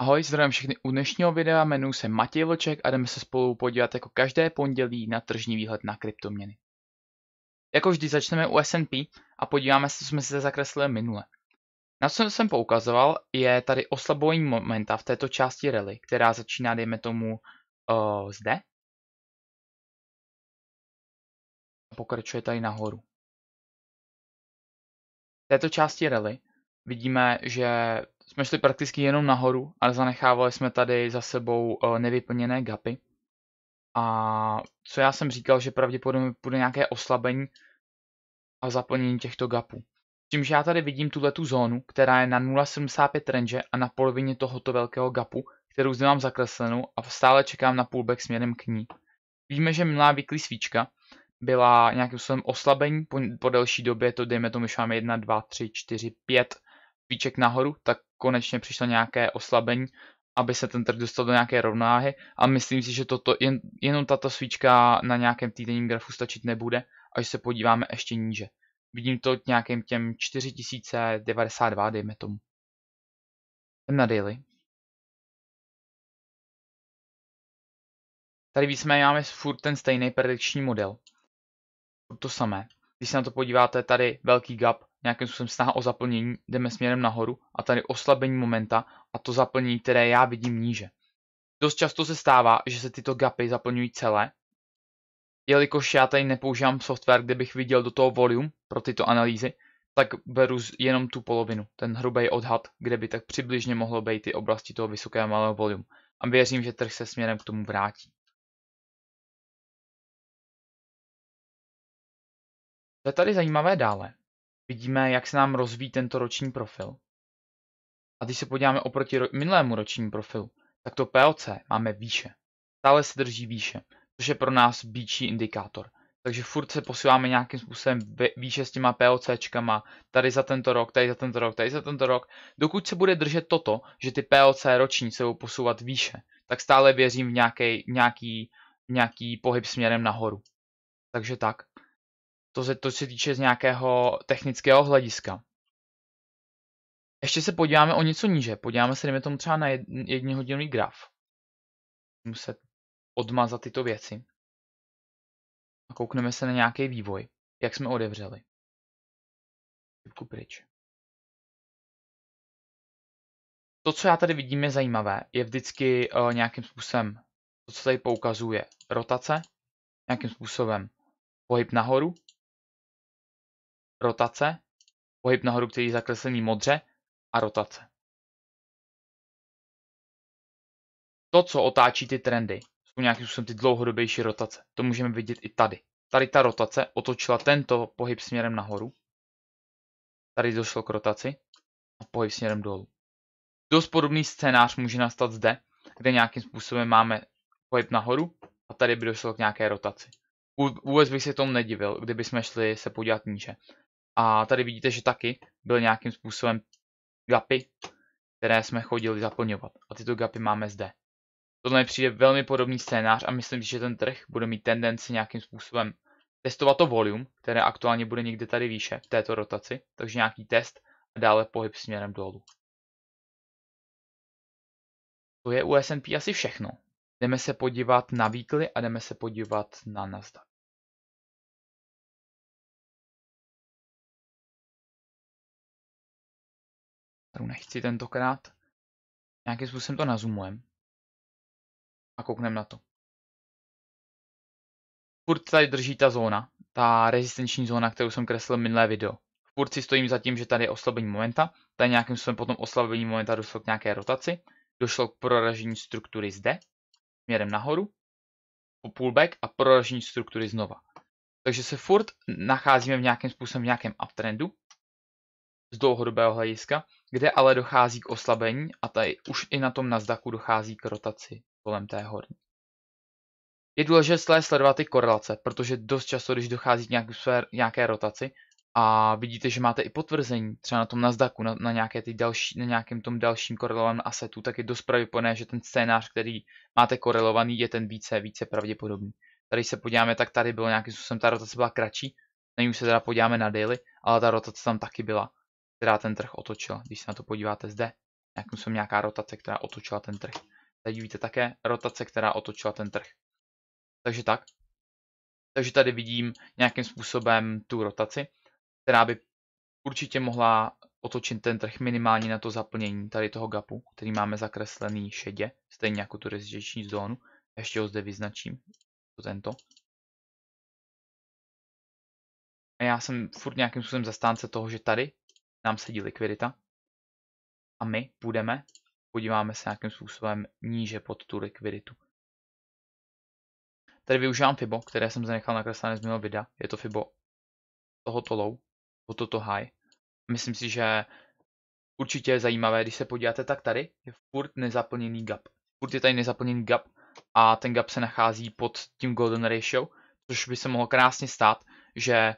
Ahoj, zdravím všechny u dnešního videa, jmenuji se Matěj Vlček a jdeme se spolu podívat jako každé pondělí na tržní výhled na kryptoměny. Jako vždy začneme u S&P a podíváme se, co jsme si zakreslili minule. Na co jsem poukazoval, je tady oslabování momenta v této části rally, která začíná, dejme tomu, uh, zde. A pokračuje tady nahoru. V této části rally vidíme, že jsme šli prakticky jenom nahoru, ale zanechávali jsme tady za sebou eh, nevyplněné gapy. A co já jsem říkal, že pravděpodobně bude nějaké oslabení a zaplnění těchto gapů. Tím, že já tady vidím tuto zónu, která je na 0,75 range a na polovině tohoto velkého gapu, kterou zde mám zakreslenou a stále čekám na pullback směrem k ní. Víme, že minulá výklí svíčka byla nějakým způsobem oslabení, po, po delší době to dejme tomu, že máme 1, 2, 3, 4, 5 špiček nahoru, tak konečně přišlo nějaké oslabení, aby se ten trh dostal do nějaké rovnáhy a myslím si, že toto, jen, jenom tato svíčka na nějakém týdenním grafu stačit nebude, až se podíváme ještě níže. Vidím to k nějakým těm 4092, dejme tomu. Na daily. Tady víceméně máme furt ten stejný predikční model. Furt to samé. Když se na to podíváte, tady velký gap nějakým způsobem snaha o zaplnění, jdeme směrem nahoru a tady oslabení momenta a to zaplnění, které já vidím níže. Dost často se stává, že se tyto gapy zaplňují celé, jelikož já tady nepoužívám software, kde bych viděl do toho volume pro tyto analýzy, tak beru jenom tu polovinu, ten hrubý odhad, kde by tak přibližně mohlo být ty oblasti toho vysokého malého volume. A věřím, že trh se směrem k tomu vrátí. To je tady zajímavé dále, vidíme, jak se nám rozvíjí tento roční profil. A když se podíváme oproti ro- minulému ročnímu profilu, tak to PLC máme výše. Stále se drží výše, což je pro nás býčí indikátor. Takže furt se posíláme nějakým způsobem výše s těma POCčkama, tady za tento rok, tady za tento rok, tady za tento rok. Dokud se bude držet toto, že ty PLC roční se budou posouvat výše, tak stále věřím v nějaký, nějaký, nějaký pohyb směrem nahoru. Takže tak. To se, to se týče z nějakého technického hlediska. Ještě se podíváme o něco níže. Podíváme se, dejme tomu třeba na jednihodinový graf. Muset odmazat tyto věci. A koukneme se na nějaký vývoj, jak jsme odevřeli. Typku pryč. To, co já tady vidím, je zajímavé. Je vždycky uh, nějakým způsobem, to, co tady poukazuje, rotace, nějakým způsobem pohyb nahoru, rotace, pohyb nahoru, který je zakreslený modře a rotace. To, co otáčí ty trendy, jsou nějakým způsobem ty dlouhodobější rotace. To můžeme vidět i tady. Tady ta rotace otočila tento pohyb směrem nahoru. Tady došlo k rotaci a pohyb směrem dolů. Dost podobný scénář může nastat zde, kde nějakým způsobem máme pohyb nahoru a tady by došlo k nějaké rotaci. vůbec bych se tomu nedivil, kdybychom šli se podívat níže. A tady vidíte, že taky byl nějakým způsobem gapy, které jsme chodili zaplňovat. A tyto gapy máme zde. Tohle mi přijde velmi podobný scénář a myslím, že ten trh bude mít tendenci nějakým způsobem testovat to volume, které aktuálně bude někde tady výše v této rotaci, takže nějaký test a dále pohyb směrem dolů. To je u S&P asi všechno. Jdeme se podívat na výkly a jdeme se podívat na Nasdaq. kterou nechci tentokrát. Nějakým způsobem to nazumujem. A koukneme na to. Furt tady drží ta zóna, ta rezistenční zóna, kterou jsem kreslil minulé video. Furt si stojím za tím, že tady je oslabení momenta, tady nějakým způsobem potom oslabení momenta došlo k nějaké rotaci, došlo k proražení struktury zde, směrem nahoru, po pullback a proražení struktury znova. Takže se furt nacházíme v nějakém způsobem v nějakém uptrendu, z dlouhodobého hlediska, kde ale dochází k oslabení a tady už i na tom nazdaku dochází k rotaci kolem té horní. Je důležité sledovat ty korelace, protože dost často, když dochází k nějaké, rotaci a vidíte, že máte i potvrzení třeba na tom Nasdaqu, na, na, nějaké ty další, na nějakém tom dalším korelovaném asetu, tak je dost pravděpodobné, že ten scénář, který máte korelovaný, je ten více, více pravděpodobný. Tady se podíváme, tak tady bylo nějakým způsobem, ta rotace byla kratší, na se teda podíváme na daily, ale ta rotace tam taky byla která ten trh otočila. Když se na to podíváte zde, nějakým jsem nějaká rotace, která otočila ten trh. Tady vidíte také rotace, která otočila ten trh. Takže tak. Takže tady vidím nějakým způsobem tu rotaci, která by určitě mohla otočit ten trh minimálně na to zaplnění tady toho gapu, který máme zakreslený šedě, stejně jako tu rezidenční zónu. Ještě ho zde vyznačím, to tento. A já jsem furt nějakým způsobem zastánce toho, že tady nám sedí likvidita a my půjdeme, podíváme se nějakým způsobem níže pod tu likviditu. Tady využívám FIBO, které jsem zanechal nakreslené z minulého videa. Je to FIBO tohoto low, tohoto high. Myslím si, že určitě je zajímavé, když se podíváte, tak tady je furt nezaplněný gap. Furt je tady nezaplněný gap a ten gap se nachází pod tím golden ratio, což by se mohlo krásně stát, že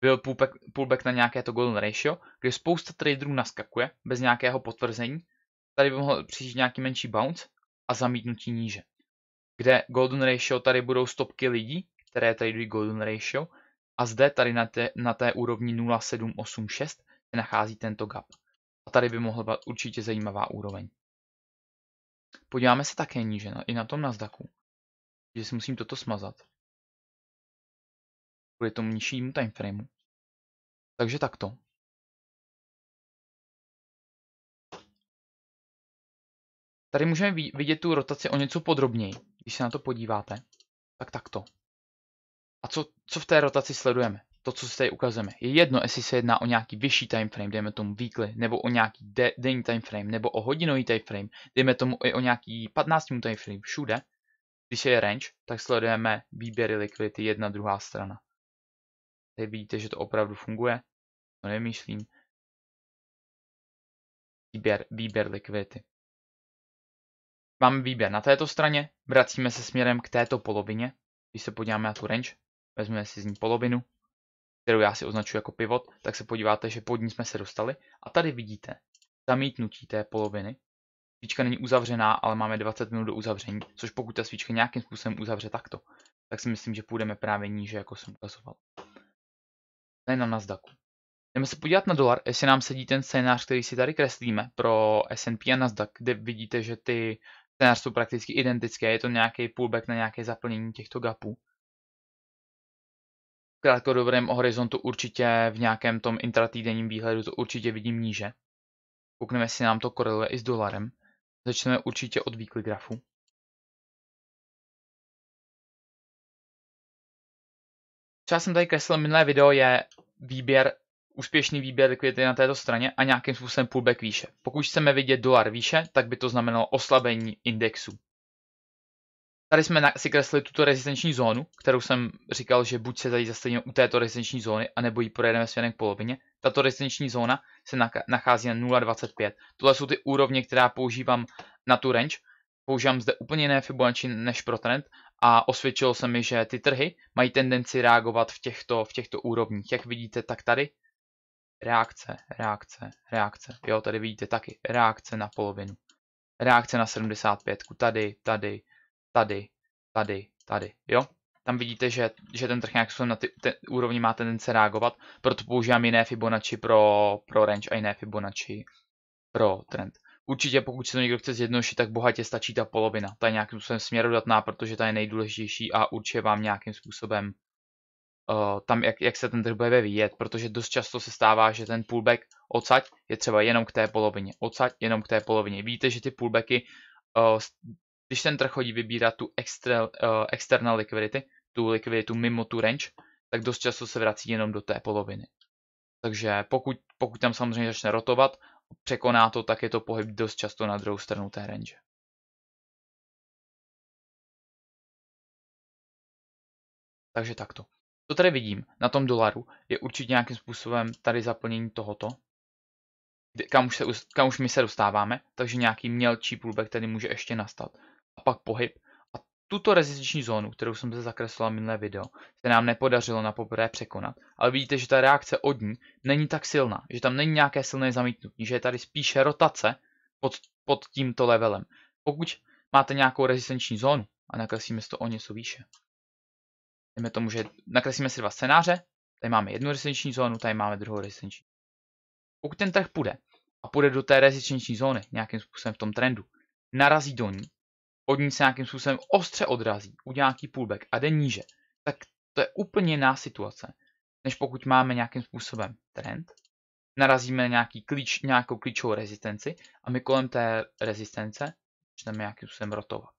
byl pullback, pullback na nějaké to golden ratio, kde spousta traderů naskakuje bez nějakého potvrzení. Tady by mohl přijít nějaký menší bounce a zamítnutí níže. Kde golden ratio tady budou stopky lidí, které tradují golden ratio a zde tady na té, na té úrovni 0,786 se nachází tento gap. A tady by mohla být určitě zajímavá úroveň. Podíváme se také níže, no, i na tom Nasdaqu, že si musím toto smazat kvůli tomu nižšímu timeframeu. Takže takto. Tady můžeme vidět tu rotaci o něco podrobněji, když se na to podíváte. Tak takto. A co, co v té rotaci sledujeme? To, co si tady ukazujeme. Je jedno, jestli se jedná o nějaký vyšší timeframe, dejme tomu weekly, nebo o nějaký de- denní timeframe, nebo o hodinový timeframe, dejme tomu i o nějaký 15 timeframe, všude. Když je range, tak sledujeme výběry likvidity jedna, druhá strana. Tady vidíte, že to opravdu funguje. To nemyslím. Výběr, výběr likvidity. Máme výběr na této straně, vracíme se směrem k této polovině. Když se podíváme na tu range, vezmeme si z ní polovinu, kterou já si označuji jako pivot, tak se podíváte, že pod ní jsme se dostali. A tady vidíte zamítnutí té poloviny. Svíčka není uzavřená, ale máme 20 minut do uzavření, což pokud ta svíčka nějakým způsobem uzavře takto, tak si myslím, že půjdeme právě níže, jako jsem ukazoval ne na Nasdaqu. Jdeme se podívat na dolar, jestli nám sedí ten scénář, který si tady kreslíme pro S&P a Nasdaq, kde vidíte, že ty scénáře jsou prakticky identické, je to nějaký pullback na nějaké zaplnění těchto gapů. V krátkodobém horizontu určitě v nějakém tom intratýdenním výhledu to určitě vidím níže. Koukneme, jestli nám to koreluje i s dolarem. Začneme určitě od výkly grafu. já jsem tady kreslil minulé video, je výběr, úspěšný výběr likvidity na této straně a nějakým způsobem pullback výše. Pokud chceme vidět dolar výše, tak by to znamenalo oslabení indexu. Tady jsme si kreslili tuto rezistenční zónu, kterou jsem říkal, že buď se tady zastavíme u této rezistenční zóny, anebo ji projedeme směrem k polovině. Tato rezistenční zóna se nachází na 0,25. Tohle jsou ty úrovně, která používám na tu range. Používám zde úplně jiné Fibonacci než pro trend a osvědčilo se mi, že ty trhy mají tendenci reagovat v těchto, v těchto úrovních. Jak vidíte, tak tady reakce, reakce, reakce. Jo, tady vidíte taky reakce na polovinu. Reakce na 75, tady, tady, tady, tady, tady, jo. Tam vidíte, že, že ten trh nějak na ty ten úrovni má tendenci reagovat, proto používám jiné Fibonacci pro, pro range a jiné Fibonacci pro trend. Určitě, pokud se to někdo chce zjednodušit, tak bohatě stačí ta polovina. Ta je nějakým způsobem směrodatná, protože ta je nejdůležitější a určuje vám nějakým způsobem uh, tam, jak, jak se ten trh bude vyvíjet, protože dost často se stává, že ten pullback odsaď je třeba jenom k té polovině, odsaď jenom k té polovině. Víte, že ty pullbacky, uh, když ten trh chodí vybírat tu extra, uh, eh, external liquidity, tu likviditu mimo tu range, tak dost často se vrací jenom do té poloviny. Takže pokud, pokud tam samozřejmě začne rotovat překoná to, tak je to pohyb dost často na druhou stranu té range. Takže takto. To tady vidím na tom dolaru je určitě nějakým způsobem tady zaplnění tohoto, kam už, se, kam už my se dostáváme, takže nějaký mělčí pullback tady může ještě nastat. A pak pohyb tuto rezistenční zónu, kterou jsem se zakreslila minulé video, se nám nepodařilo na poprvé překonat, ale vidíte, že ta reakce od ní není tak silná, že tam není nějaké silné zamítnutí, že je tady spíše rotace pod, pod tímto levelem. Pokud máte nějakou rezistenční zónu a nakreslíme si to o něco výše, jdeme tomu, že nakreslíme si dva scénáře, tady máme jednu rezistenční zónu, tady máme druhou rezistenční. Pokud ten trh půjde a půjde do té rezistenční zóny nějakým způsobem v tom trendu, narazí do ní od ní se nějakým způsobem ostře odrazí, u nějaký pullback a jde níže, tak to je úplně jiná situace, než pokud máme nějakým způsobem trend, narazíme na nějaký klíč, nějakou klíčovou rezistenci a my kolem té rezistence začneme nějakým způsobem rotovat.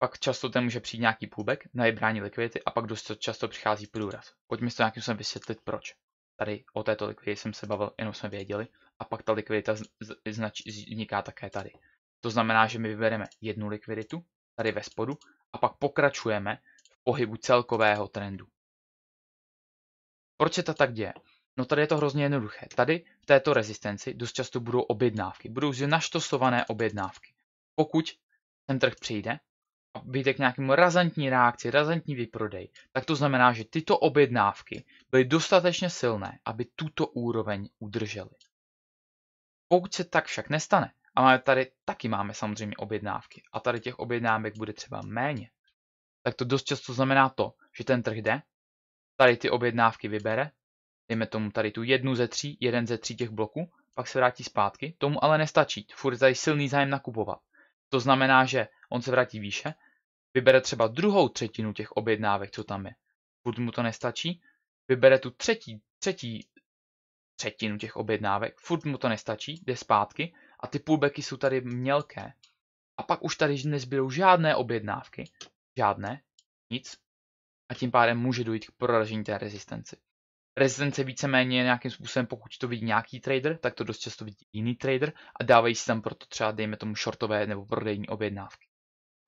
Pak často ten může přijít nějaký pullback na vybrání likvidity a pak dost často přichází průraz. Pojďme si to nějakým způsobem vysvětlit, proč. Tady o této likvidě jsem se bavil, jenom jsme věděli, a pak ta likvidita znač, vzniká také tady. To znamená, že my vybereme jednu likviditu tady ve spodu a pak pokračujeme v pohybu celkového trendu. Proč se to tak děje? No tady je to hrozně jednoduché. Tady v této rezistenci dost často budou objednávky. Budou naštosované objednávky. Pokud ten trh přijde a vyjde k nějakému razantní reakci, razantní vyprodej, tak to znamená, že tyto objednávky byly dostatečně silné, aby tuto úroveň udržely. Pokud se tak však nestane, a máme tady taky máme samozřejmě objednávky a tady těch objednávek bude třeba méně, tak to dost často znamená to, že ten trh jde, tady ty objednávky vybere, dejme tomu tady tu jednu ze tří, jeden ze tří těch bloků, pak se vrátí zpátky, tomu ale nestačí, furt tady silný zájem nakupovat. To znamená, že on se vrátí výše, vybere třeba druhou třetinu těch objednávek, co tam je, furt mu to nestačí, vybere tu třetí, třetí třetinu těch objednávek, furt mu to nestačí, jde zpátky a ty pullbacky jsou tady mělké. A pak už tady nezbydou žádné objednávky, žádné, nic. A tím pádem může dojít k proražení té rezistenci. Rezistence víceméně nějakým způsobem, pokud to vidí nějaký trader, tak to dost často vidí jiný trader a dávají si tam proto třeba, dejme tomu, shortové nebo prodejní objednávky.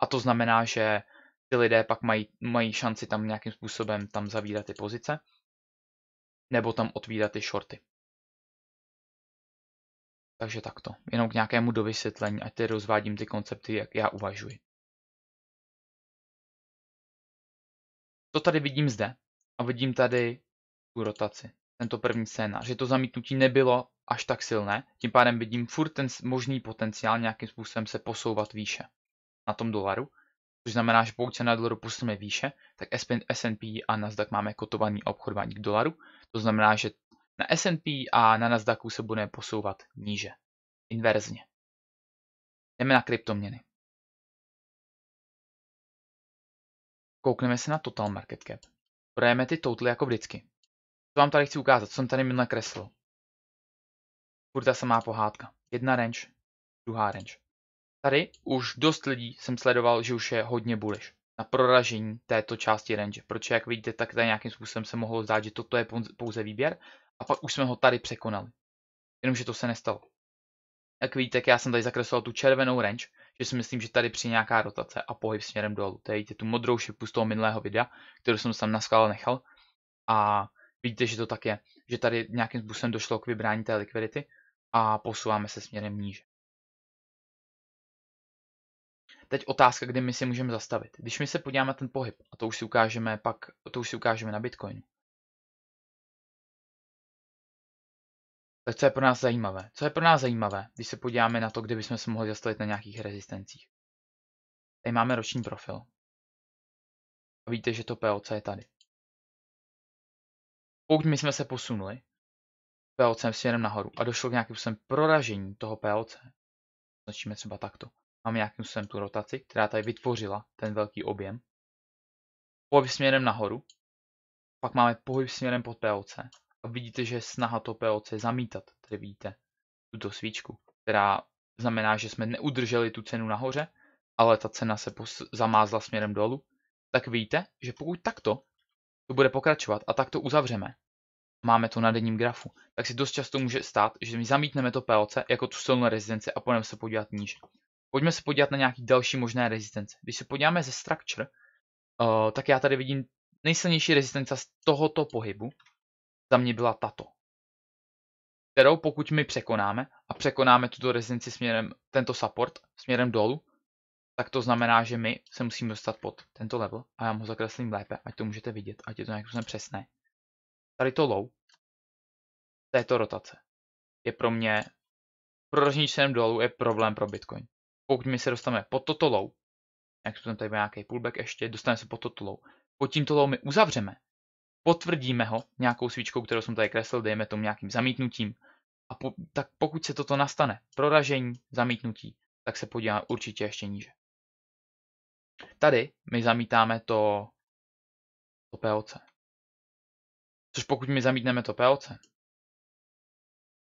A to znamená, že ty lidé pak mají, mají šanci tam nějakým způsobem tam zavírat ty pozice nebo tam otvírat ty shorty. Takže takto, jenom k nějakému dovysvětlení, ať tedy rozvádím ty koncepty, jak já uvažuji. To tady vidím zde a vidím tady tu rotaci, tento první scénář, že to zamítnutí nebylo až tak silné, tím pádem vidím furt ten možný potenciál nějakým způsobem se posouvat výše na tom dolaru, což znamená, že pokud se na dolaru posuneme výše, tak S&P a Nasdaq máme kotovaný obchodování k dolaru, to znamená, že na S&P a na Nasdaqu se bude posouvat níže, inverzně. Jdeme na kryptoměny. Koukneme se na total market cap. Projeme ty totally jako vždycky. Co vám tady chci ukázat, co jsem tady minule kreslil. Furt ta samá pohádka. Jedna range, druhá range. Tady už dost lidí jsem sledoval, že už je hodně bullish na proražení této části range, Proč? jak vidíte, tak tady nějakým způsobem se mohlo zdát, že toto je pouze výběr a pak už jsme ho tady překonali. Jenomže to se nestalo. Jak vidíte, tak já jsem tady zakreslil tu červenou range, že si myslím, že tady při nějaká rotace a pohyb směrem dolů. To je tu modrou šipu z toho minulého videa, kterou jsem tam na skále nechal. A vidíte, že to tak je, že tady nějakým způsobem došlo k vybrání té likvidity a posouváme se směrem níže. Teď otázka, kdy my si můžeme zastavit. Když my se podíváme na ten pohyb, a to už si ukážeme pak, to už si ukážeme na Bitcoinu, Tak co je pro nás zajímavé? Co je pro nás zajímavé, když se podíváme na to, kde bychom se mohli zastavit na nějakých rezistencích? Tady máme roční profil. A víte, že to POC je tady. Pokud my jsme se posunuli POC směrem nahoru a došlo k nějakému sem proražení toho POC, značíme třeba takto. Máme nějakým sem tu rotaci, která tady vytvořila ten velký objem. Pohyb směrem nahoru, pak máme pohyb směrem pod POC a vidíte, že snaha to POC zamítat. Tady vidíte tuto svíčku, která znamená, že jsme neudrželi tu cenu nahoře, ale ta cena se zamázla směrem dolů. Tak víte, že pokud takto to bude pokračovat a takto uzavřeme, máme to na denním grafu, tak si dost často může stát, že my zamítneme to POC jako tu silnou rezistenci a půjdeme se podívat níže. Pojďme se podívat na nějaký další možné rezistence. Když se podíváme ze structure, uh, tak já tady vidím nejsilnější rezistence z tohoto pohybu, za mě byla tato, kterou pokud my překonáme a překonáme tuto rezidenci směrem, tento support směrem dolů, tak to znamená, že my se musíme dostat pod tento level a já mu zakreslím lépe, ať to můžete vidět, ať je to nějak přesné. Tady to low této rotace je pro mě pro směrem dolů je problém pro Bitcoin. Pokud my se dostaneme pod toto low, jak jsme tady nějaký pullback ještě, dostaneme se pod toto low, pod tímto low my uzavřeme potvrdíme ho nějakou svíčkou, kterou jsem tady kreslil, dejme tomu nějakým zamítnutím. A po, tak pokud se toto nastane, proražení, zamítnutí, tak se podívá určitě ještě níže. Tady my zamítáme to, to POC. Což pokud my zamítneme to POC,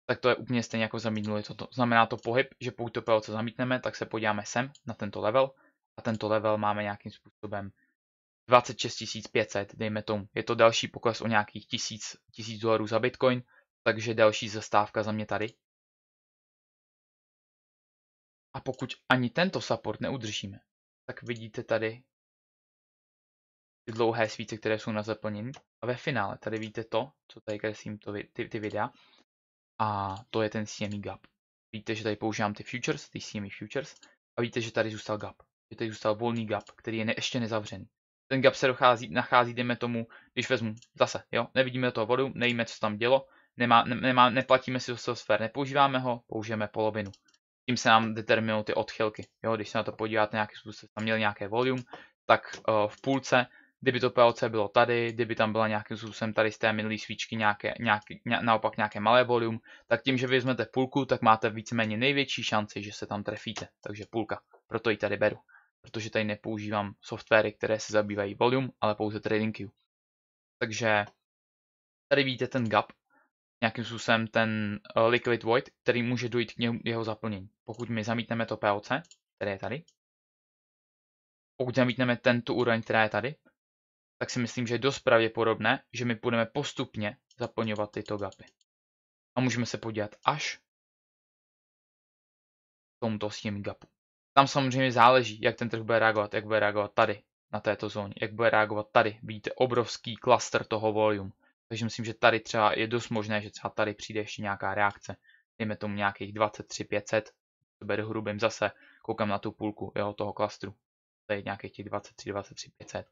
tak to je úplně stejně jako zamítnuli toto. Znamená to pohyb, že pokud to POC zamítneme, tak se podíváme sem na tento level a tento level máme nějakým způsobem 26 500, dejme tomu. Je to další pokles o nějakých 1000, 1000 dolarů za Bitcoin, takže další zastávka za mě tady. A pokud ani tento support neudržíme, tak vidíte tady ty dlouhé svíce, které jsou na zaplnění. A ve finále tady vidíte to, co tady kreslím to, ty, ty videa. A to je ten CME gap. Víte, že tady používám ty futures, ty CME futures. A víte, že tady zůstal gap. Že tady zůstal volný gap, který je ne, ještě nezavřený. Ten gap se dochází, nachází, dejme tomu, když vezmu zase, jo, nevidíme toho vodu, nevíme, co tam dělo, nemá, nemá, neplatíme si do sfér, nepoužíváme ho, použijeme polovinu. Tím se nám determinují ty odchylky. Jo, když se na to podíváte nějaký způsob, tam měli nějaké volume, tak uh, v půlce, kdyby to PLC bylo tady, kdyby tam byla nějakým způsobem tady z té minulé svíčky nějaké, nějaký, ně, naopak nějaké malé volume, tak tím, že vezmete půlku, tak máte víceméně největší šanci, že se tam trefíte. Takže půlka, proto ji tady beru protože tady nepoužívám softwary, které se zabývají volume, ale pouze queue. Takže tady vidíte ten gap, nějakým způsobem ten eh, liquid void, který může dojít k jeho zaplnění. Pokud my zamítneme to POC, které je tady, pokud zamítneme tento úroveň, která je tady, tak si myslím, že je dost pravděpodobné, že my budeme postupně zaplňovat tyto gapy. A můžeme se podívat až k tomuto s těmi gapu. Tam samozřejmě záleží, jak ten trh bude reagovat, jak bude reagovat tady na této zóně, jak bude reagovat tady. Vidíte obrovský klaster toho volume. Takže myslím, že tady třeba je dost možné, že třeba tady přijde ještě nějaká reakce. Dejme tomu nějakých 23 500, to bude hrubým zase, koukám na tu půlku jeho toho klastru. Tady nějakých těch 23 23 500.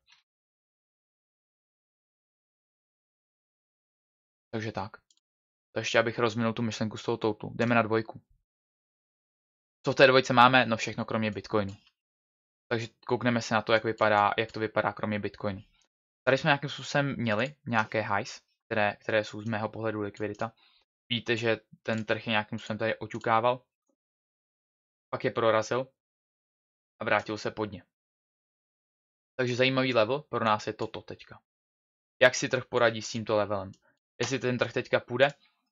Takže tak. To ještě abych rozminul tu myšlenku s tou toutlu. Jdeme na dvojku. Co v té dvojce máme? No všechno kromě Bitcoinu. Takže koukneme se na to, jak, vypadá, jak to vypadá kromě Bitcoinu. Tady jsme nějakým způsobem měli nějaké highs, které, které jsou z mého pohledu likvidita. Víte, že ten trh je nějakým způsobem tady oťukával, pak je prorazil a vrátil se pod ně. Takže zajímavý level pro nás je toto teďka. Jak si trh poradí s tímto levelem? Jestli ten trh teďka půjde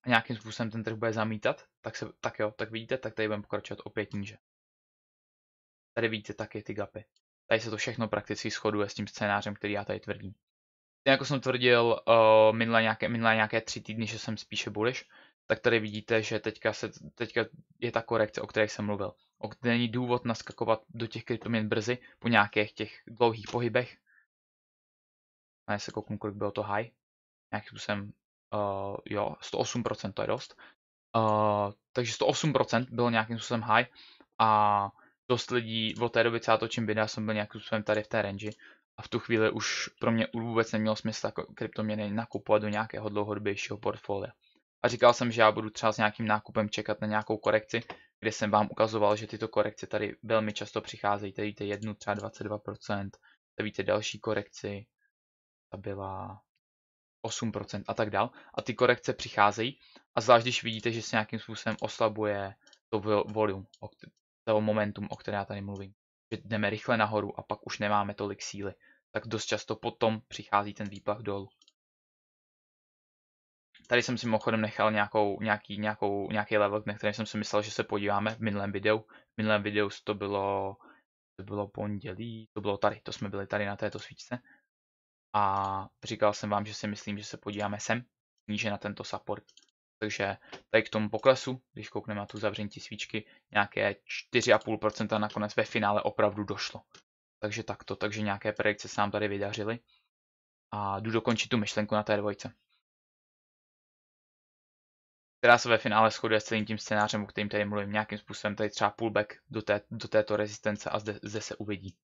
a nějakým způsobem ten trh bude zamítat, tak, se, tak jo, tak vidíte, tak tady budeme pokračovat opět níže. Tady vidíte taky ty gapy. Tady se to všechno prakticky shoduje s tím scénářem, který já tady tvrdím. Jako jsem tvrdil uh, minulé, nějaké, minulé nějaké tři týdny, že jsem spíše bullish, tak tady vidíte, že teďka, se, teďka je ta korekce, o které jsem mluvil. O, není důvod naskakovat do těch kryptoměn brzy po nějakých těch dlouhých pohybech. A já se kouknu, kolik bylo to high. Nějakým způsobem uh, jo, 108%, to je dost. Uh, takže 108% bylo nějakým způsobem high a dost lidí od té doby, co já točím videa, jsem byl nějakým způsobem tady v té range a v tu chvíli už pro mě vůbec nemělo smysl jako kryptoměny nakupovat do nějakého dlouhodobějšího portfolia. A říkal jsem, že já budu třeba s nějakým nákupem čekat na nějakou korekci, kde jsem vám ukazoval, že tyto korekce tady velmi často přicházejí. Tady víte jednu třeba 22%, tady víte další korekci, ta byla 8% a tak dál. A ty korekce přicházejí a zvlášť když vidíte, že se nějakým způsobem oslabuje to volume, to momentum, o které já tady mluvím. Že jdeme rychle nahoru a pak už nemáme tolik síly, tak dost často potom přichází ten výplach dolů. Tady jsem si mimochodem nechal nějakou, nějaký, nějakou, nějaký level, na který jsem si myslel, že se podíváme v minulém videu. V minulém videu to bylo, to bylo pondělí, to bylo tady, to jsme byli tady na této svíčce a říkal jsem vám, že si myslím, že se podíváme sem, níže na tento support. Takže tady k tomu poklesu, když koukneme na tu zavření svíčky, nějaké 4,5% nakonec ve finále opravdu došlo. Takže takto, takže nějaké predikce se nám tady vydařily. A jdu dokončit tu myšlenku na té dvojce. Která se ve finále shoduje s celým tím scénářem, o kterým tady mluvím, nějakým způsobem tady třeba pullback do, té, do této rezistence a zde, zde se uvidí.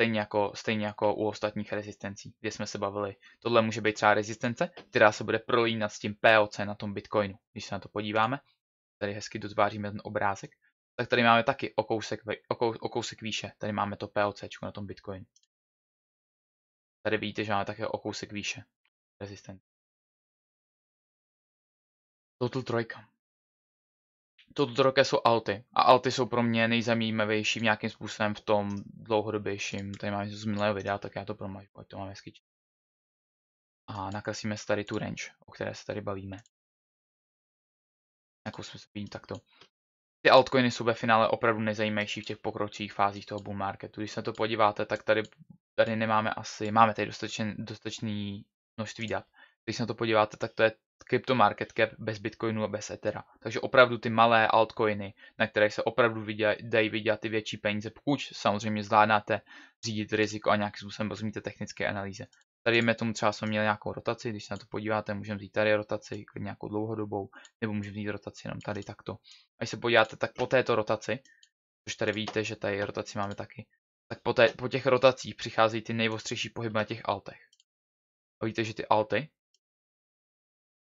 Stejně jako, stejně jako u ostatních rezistencí, kde jsme se bavili. Tohle může být třeba rezistence, která se bude prolínat s tím POC na tom Bitcoinu. Když se na to podíváme, tady hezky dotváříme ten obrázek, tak tady máme taky o kousek, o, kous, o kousek výše. Tady máme to POC na tom Bitcoinu. Tady vidíte, že máme také o kousek výše rezistence. Total trojka. Toto rokem jsou alty. A alty jsou pro mě nejzajímavější v nějakým způsobem v tom dlouhodobějším. Tady máme z minulého videa, tak já to promažu, ať to mám hezky. A nakreslíme si tady tu range, o které se tady bavíme. Jakou jsme se takto. Ty altcoiny jsou ve finále opravdu nejzajímavější v těch pokročilých fázích toho bull marketu. Když se na to podíváte, tak tady, tady nemáme asi, máme tady dostatečný, dostatečný množství dat. Když se na to podíváte, tak to je crypto market cap bez Bitcoinu a bez Ethera. Takže opravdu ty malé altcoiny, na kterých se opravdu viděj, dají vidět ty větší peníze, pokud samozřejmě zvládáte řídit riziko a nějakým způsobem rozumíte technické analýze. Tady jsme tomu třeba jsme měli nějakou rotaci, když se na to podíváte, můžeme vzít tady rotaci, nějakou dlouhodobou, nebo můžeme vzít rotaci jenom tady takto. A když se podíváte, tak po této rotaci, což tady víte, že tady rotaci máme taky, tak po, té, po těch rotacích přichází ty nejvostřejší pohyby na těch altech. A víte, že ty alty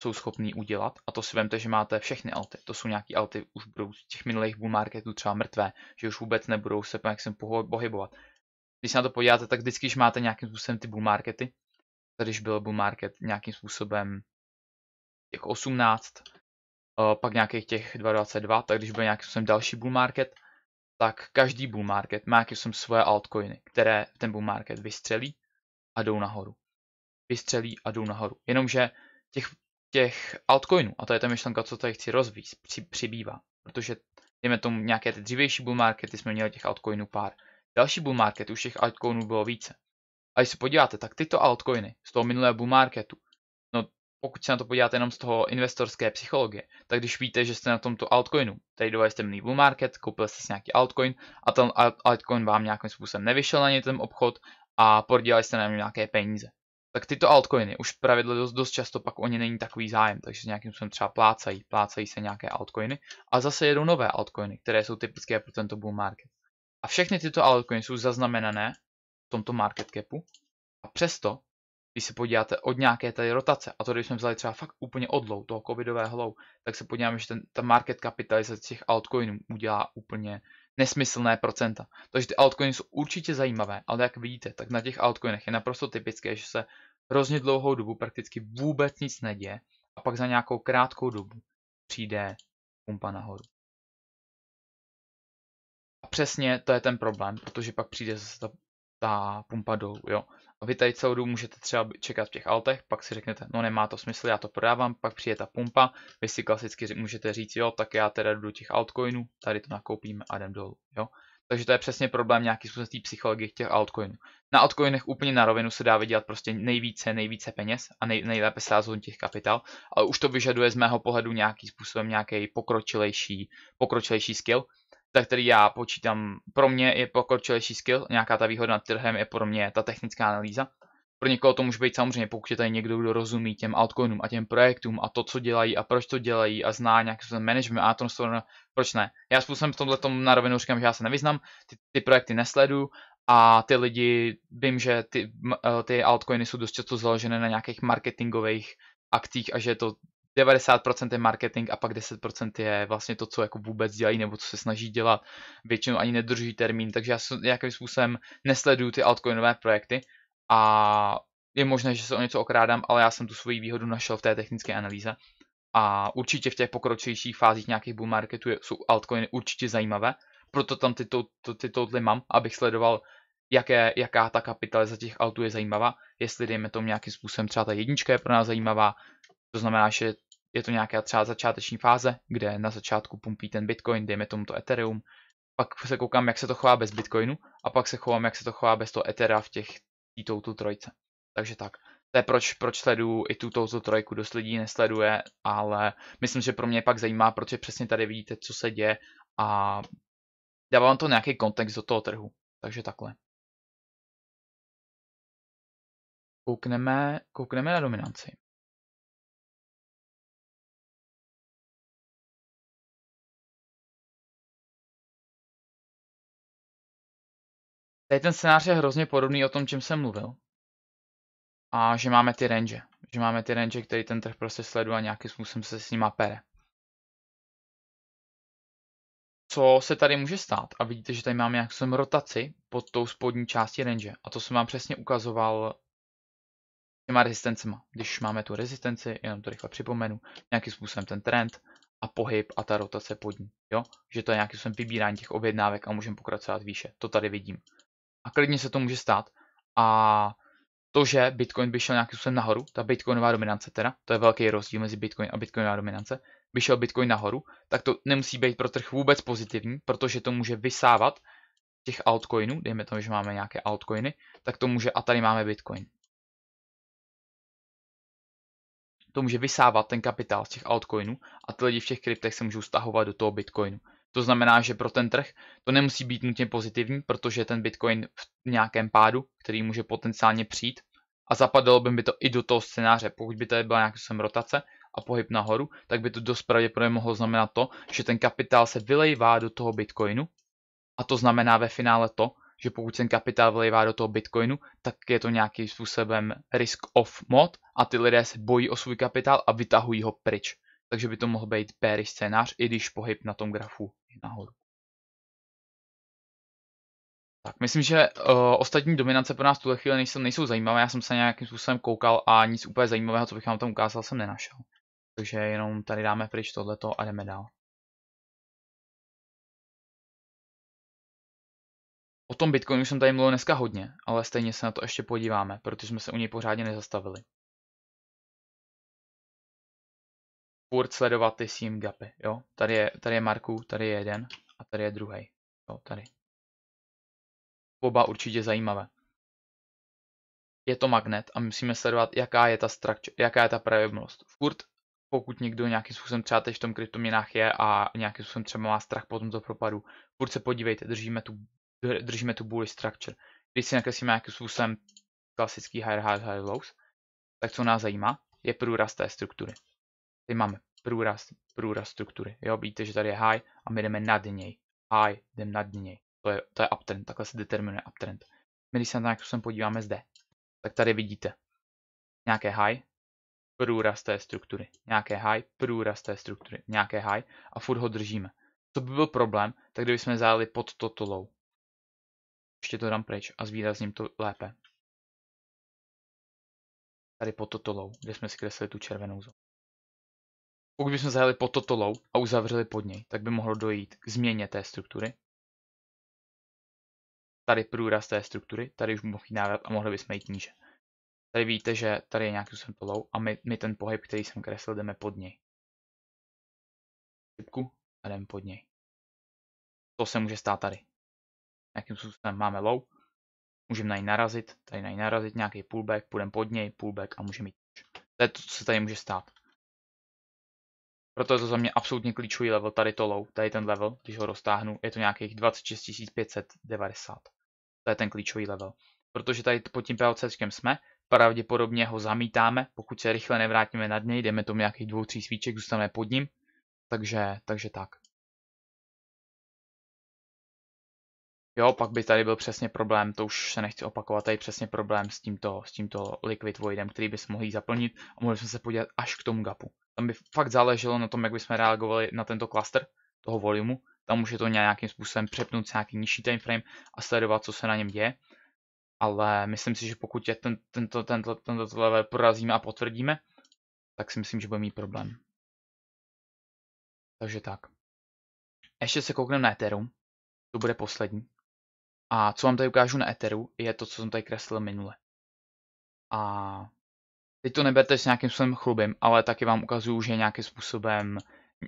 jsou schopní udělat, a to si vemte, že máte všechny alty, to jsou nějaké alty už budou z těch minulých bull marketů třeba mrtvé, že už vůbec nebudou se jak jsem pohybovat. Když se na to podíváte, tak vždycky, když máte nějakým způsobem ty bull markety, když byl bull market nějakým způsobem jako 18, eh, pak nějakých těch 22, tak když byl nějakým způsobem další bull market, tak každý bull market má nějaký způsobem svoje altcoiny, které ten bull market vystřelí a jdou nahoru. Vystřelí a jdou nahoru. Jenomže těch těch altcoinů, a to je ta myšlenka, co tady chci rozvíjet, při, přibývá. Protože, dejme tomu, nějaké ty dřívější bull markety jsme měli těch altcoinů pár. Další bull market, už těch altcoinů bylo více. A když se podíváte, tak tyto altcoiny z toho minulého bull marketu, no pokud se na to podíváte jenom z toho investorské psychologie, tak když víte, že jste na tomto altcoinu, tady dovali jste minulý bull market, koupil jste si nějaký altcoin a ten altcoin vám nějakým způsobem nevyšel na něj ten obchod a podělali jste na něm nějaké peníze tak tyto altcoiny už pravidle dost, dost často pak o ně není takový zájem, takže se nějakým způsobem třeba plácají, plácají se nějaké altcoiny a zase jedou nové altcoiny, které jsou typické pro tento bull market. A všechny tyto altcoiny jsou zaznamenané v tomto market capu a přesto, když se podíváte od nějaké tady rotace, a to když jsme vzali třeba fakt úplně odlou toho covidového low, tak se podíváme, že ten, ta market kapitalizace těch altcoinů udělá úplně nesmyslné procenta. Takže ty altcoiny jsou určitě zajímavé, ale jak vidíte, tak na těch altcoinech je naprosto typické, že se hrozně dlouhou dobu prakticky vůbec nic neděje a pak za nějakou krátkou dobu přijde pumpa nahoru. A přesně to je ten problém, protože pak přijde zase ta, ta pumpa dolů, jo vy tady celou dobu můžete třeba čekat v těch altech, pak si řeknete, no nemá to smysl, já to prodávám, pak přijde ta pumpa, vy si klasicky můžete říct, jo, tak já teda jdu do těch altcoinů, tady to nakoupím a jdem dolů, jo. Takže to je přesně problém nějaký způsob té psychologie těch altcoinů. Na altcoinech úplně na rovinu se dá vydělat prostě nejvíce, nejvíce peněz a nej, nejlépe sázou těch kapitál, ale už to vyžaduje z mého pohledu nějaký způsobem nějaký pokročilejší, pokročilejší skill, za který já počítám. Pro mě je pokročilejší jako skill, nějaká ta výhoda nad trhem je pro mě ta technická analýza. Pro někoho to může být samozřejmě, pokud je tady někdo, kdo rozumí těm altcoinům a těm projektům a to, co dělají a proč to dělají a zná nějaký způsobem management a to, proč ne. Já způsobem v tomhle tom na rovinu říkám, že já se nevyznám, ty, ty projekty nesledu a ty lidi, vím, že ty, eh, ty altcoiny jsou dost často založené na nějakých marketingových akcích a že to 90% je marketing a pak 10% je vlastně to, co jako vůbec dělají nebo co se snaží dělat. Většinou ani nedrží termín, takže já nějakým způsobem nesleduju ty altcoinové projekty a je možné, že se o něco okrádám, ale já jsem tu svoji výhodu našel v té technické analýze. A určitě v těch pokročilejších fázích nějakých bull marketů jsou altcoiny určitě zajímavé, proto tam ty, to, to, ty toutly mám, abych sledoval, jaké, jaká ta kapitalizace těch altů je zajímavá, jestli dejme tomu nějakým způsobem třeba ta jednička je pro nás zajímavá, to znamená, že je to nějaká třeba začáteční fáze, kde na začátku pumpí ten Bitcoin, dejme tomu to Ethereum, pak se koukám, jak se to chová bez Bitcoinu a pak se chovám, jak se to chová bez toho Ethera v těch tu trojce. Takže tak. To je proč, proč sleduju i tu touto trojku, dost lidí nesleduje, ale myslím, že pro mě je pak zajímá, protože přesně tady vidíte, co se děje a dává vám to nějaký kontext do toho trhu. Takže takhle. Koukneme, koukneme na dominanci. Tady ten scénář je hrozně podobný o tom, čím jsem mluvil. A že máme ty range. Že máme ty range, který ten trh prostě sleduje a nějakým způsobem se s nima pere. Co se tady může stát? A vidíte, že tady máme nějakou rotaci pod tou spodní částí range. A to jsem vám přesně ukazoval těma rezistencema. Když máme tu rezistenci, jenom to rychle připomenu, nějakým způsobem ten trend a pohyb a ta rotace pod ní. Jo? Že to je nějakým způsobem vybírání těch objednávek a můžeme pokračovat výše. To tady vidím a klidně se to může stát. A to, že Bitcoin by šel nějakým způsobem nahoru, ta bitcoinová dominance teda, to je velký rozdíl mezi Bitcoin a bitcoinová dominance, by šel Bitcoin nahoru, tak to nemusí být pro trh vůbec pozitivní, protože to může vysávat těch altcoinů, dejme tomu, že máme nějaké altcoiny, tak to může, a tady máme Bitcoin. To může vysávat ten kapitál z těch altcoinů a ty lidi v těch kryptech se můžou stahovat do toho Bitcoinu. To znamená, že pro ten trh to nemusí být nutně pozitivní, protože ten Bitcoin v nějakém pádu, který může potenciálně přijít, a zapadalo by mi to i do toho scénáře. Pokud by tady byla nějaká sem rotace a pohyb nahoru, tak by to dost pravděpodobně mohlo znamenat to, že ten kapitál se vylejvá do toho Bitcoinu a to znamená ve finále to, že pokud ten kapitál vylejvá do toho Bitcoinu, tak je to nějakým způsobem risk of mod a ty lidé se bojí o svůj kapitál a vytahují ho pryč. Takže by to mohl být bearish scénář, i když pohyb na tom grafu nahoru. Tak, myslím, že uh, ostatní dominace pro nás tuhle chvíli nejsou, nejsou zajímavé. Já jsem se nějakým způsobem koukal a nic úplně zajímavého, co bych vám tam ukázal, jsem nenašel. Takže jenom tady dáme pryč tohleto a jdeme dál. O tom Bitcoinu jsem tady mluvil dneska hodně, ale stejně se na to ještě podíváme, protože jsme se u něj pořádně nezastavili. furt sledovat ty seam gapy, jo. Tady je, tady je Marku, tady je jeden a tady je druhý. Jo, tady. Oba určitě zajímavé. Je to magnet a musíme sledovat, jaká je ta, structure, jaká je ta pravděpodobnost. Furt, pokud někdo nějakým způsobem třeba teď v tom kryptoměnách je a nějakým způsobem třeba má strach po tomto propadu, furt se podívejte, držíme tu, držíme tu bullish structure. Když si nakreslíme nějakým způsobem klasický higher higher, higher lows, tak co nás zajímá, je průraz té struktury. Tady máme průraz, průraz struktury. Jo, vidíte, že tady je high a my jdeme nad něj. High, jdeme nad něj. To je, to je uptrend, takhle se determinuje uptrend. My když se na to sem podíváme zde, tak tady vidíte nějaké high, průraz té struktury, nějaké high, průraz té struktury, nějaké high a furt ho držíme. To by byl problém, tak jsme zájeli pod toto low. Ještě to dám pryč a zvýrazním to lépe. Tady pod toto low, kde jsme si kreslili tu červenou zónu. Pokud bychom zajeli pod toto low a uzavřeli pod něj, tak by mohlo dojít k změně té struktury. Tady průraz té struktury, tady už mohl jít návrat a mohli bychom jít níže. Tady víte, že tady je nějaký způsob low a my, my ten pohyb, který jsem kreslil, jdeme pod něj. Typku a jdeme pod něj. To se může stát tady. Nějakým způsobem máme low, můžeme na něj narazit, tady na něj narazit, nějaký pullback, půjdeme pod něj, pullback a můžeme jít. To je to, co se tady může stát. Proto je to za mě absolutně klíčový level, tady to low, tady ten level, když ho roztáhnu, je to nějakých 26 590. To je ten klíčový level. Protože tady pod tím POC jsme, pravděpodobně ho zamítáme, pokud se rychle nevrátíme nad něj, jdeme tomu nějakých dvou, tří svíček, zůstaneme pod ním, takže, takže tak. Jo, pak by tady byl přesně problém, to už se nechci opakovat, tady přesně problém s tímto, s tímto Liquid Voidem, který bys mohl zaplnit a mohli jsme se podívat až k tomu gapu tam by fakt záleželo na tom, jak bychom reagovali na tento klaster toho volumu. Tam může to nějakým způsobem přepnout se nějaký nižší time frame a sledovat, co se na něm děje. Ale myslím si, že pokud je ten, tento, tento, tento level porazíme a potvrdíme, tak si myslím, že bude mít problém. Takže tak. Ještě se koukneme na Ethereum. To bude poslední. A co vám tady ukážu na Etheru, je to, co jsem tady kreslil minule. A teď to neberte s nějakým svým chlubem, ale taky vám ukazuju, že nějakým způsobem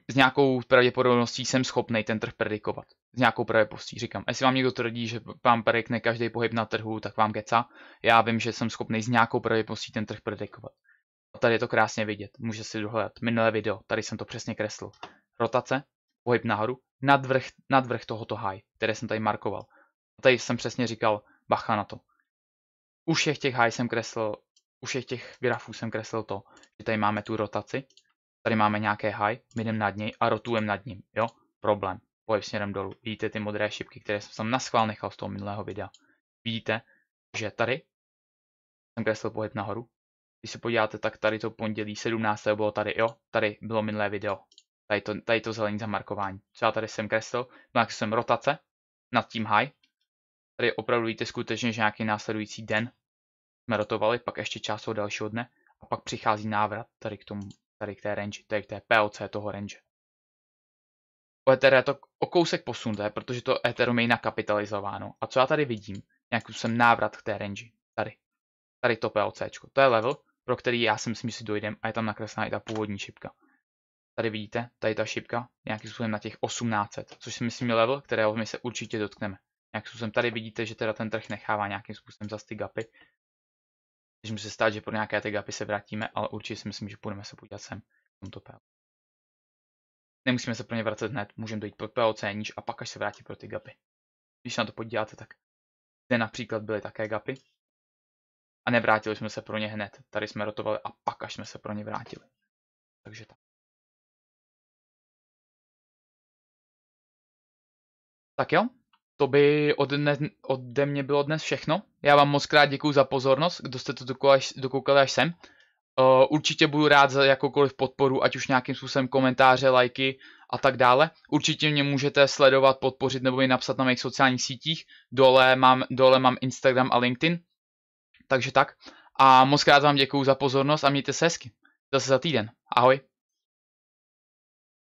s nějakou pravděpodobností jsem schopný ten trh predikovat. S nějakou pravděpodobností říkám. Jestli vám někdo tvrdí, že vám predikne každý pohyb na trhu, tak vám geca. Já vím, že jsem schopný s nějakou pravděpodobností ten trh predikovat. A tady je to krásně vidět, může si dohledat minulé video, tady jsem to přesně kreslil. Rotace, pohyb nahoru, nadvrh, nadvrh tohoto high, které jsem tady markoval. A tady jsem přesně říkal, bacha na to. U všech těch high jsem kreslil u všech těch grafů jsem kreslil to, že tady máme tu rotaci, tady máme nějaké high, my jdeme nad něj a rotujeme nad ním, jo? Problém. Pohyb směrem dolů. Vidíte ty modré šipky, které jsem tam naschvál nechal z toho minulého videa. Vidíte, že tady jsem kreslil pohyb nahoru. Když se podíváte, tak tady to pondělí 17. bylo tady, jo? Tady bylo minulé video. Tady to, tady to zelení zamarkování. Co já tady jsem kreslil, tak no jsem rotace nad tím high. Tady opravdu vidíte skutečně, že nějaký následující den rotovali, pak ještě část toho dalšího dne a pak přichází návrat tady k tomu, tady k té range, tady k té POC toho range. O Ether je to o kousek posunuté, protože to Ethereum je nakapitalizováno. A co já tady vidím? Nějaký jsem návrat k té range. Tady. Tady to POC. To je level, pro který já si myslím, že si dojdem a je tam nakreslená i ta původní šipka. Tady vidíte, tady ta šipka, nějakým způsobem na těch 1800, což si myslím je level, kterého my se určitě dotkneme. Nějakým způsobem tady vidíte, že teda ten trh nechává nějakým způsobem za ty gapy, Může se stát, že pro nějaké ty gapy se vrátíme, ale určitě si myslím, že půjdeme se podívat sem v tomto PLC. Nemusíme se pro ně vracet hned, můžeme dojít pro PLC níž a pak až se vrátí pro ty gapy. Když se na to podíváte, tak zde například byly také gapy a nevrátili jsme se pro ně hned. Tady jsme rotovali a pak až jsme se pro ně vrátili. Takže tak. Tak jo, to by od dne, ode mě bylo dnes všechno. Já vám moc krát děkuji za pozornost, kdo jste to dokoukali, dokoukali až sem. Uh, určitě budu rád za jakoukoliv podporu, ať už nějakým způsobem komentáře, lajky a tak dále. Určitě mě můžete sledovat, podpořit nebo mi napsat na mých sociálních sítích. Dole mám, dole mám Instagram a LinkedIn. Takže tak. A moc krát vám děkuji za pozornost a mějte se hezky. Zase za týden. Ahoj.